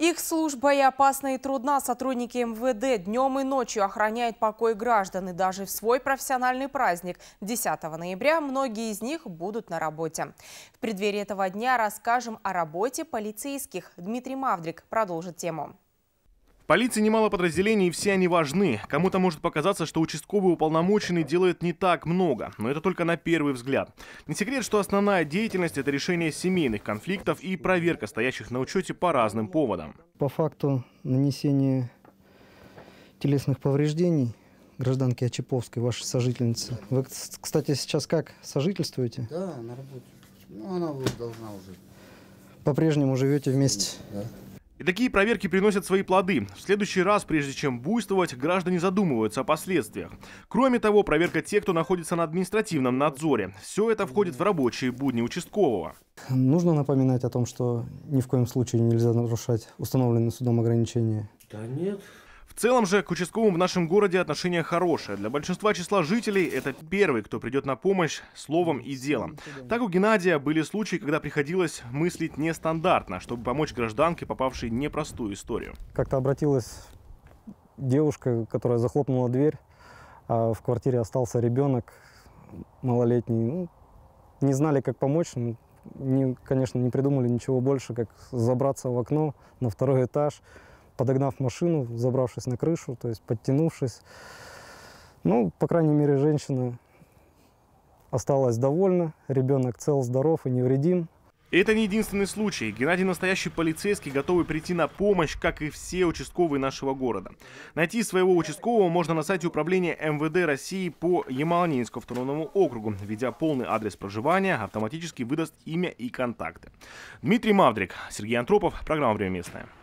Их служба и опасна, и трудна. Сотрудники МВД днем и ночью охраняют покой граждан. И даже в свой профессиональный праздник 10 ноября многие из них будут на работе. В преддверии этого дня расскажем о работе полицейских. Дмитрий Мавдрик продолжит тему полиции немало подразделений, и все они важны. Кому-то может показаться, что участковый уполномоченный делает не так много, но это только на первый взгляд. Не секрет, что основная деятельность – это решение семейных конфликтов и проверка стоящих на учете по разным поводам. По факту нанесения телесных повреждений гражданке Очаповской, вашей сожительнице. Вы, кстати, сейчас как? Сожительствуете? Да, на работе. Ну, она должна уже. По-прежнему живете вместе? Да. И такие проверки приносят свои плоды. В следующий раз, прежде чем буйствовать, граждане задумываются о последствиях. Кроме того, проверка тех, кто находится на административном надзоре. Все это входит в рабочие будни участкового. Нужно напоминать о том, что ни в коем случае нельзя нарушать установленные судом ограничения? Да нет. В целом же к участковым в нашем городе отношение хорошее. Для большинства числа жителей это первый, кто придет на помощь словом и делом. Так у Геннадия были случаи, когда приходилось мыслить нестандартно, чтобы помочь гражданке, попавшей в непростую историю. Как-то обратилась девушка, которая захлопнула дверь, а в квартире остался ребенок малолетний. Ну, не знали, как помочь, ну, не, конечно, не придумали ничего больше, как забраться в окно на второй этаж, подогнав машину, забравшись на крышу, то есть подтянувшись. Ну, по крайней мере, женщина осталась довольна, ребенок цел, здоров и невредим. И это не единственный случай. Геннадий настоящий полицейский, готовый прийти на помощь, как и все участковые нашего города. Найти своего участкового можно на сайте управления МВД России по Ямалнинскому автономному округу. Введя полный адрес проживания, автоматически выдаст имя и контакты. Дмитрий Мавдрик, Сергей Антропов, программа «Время местное».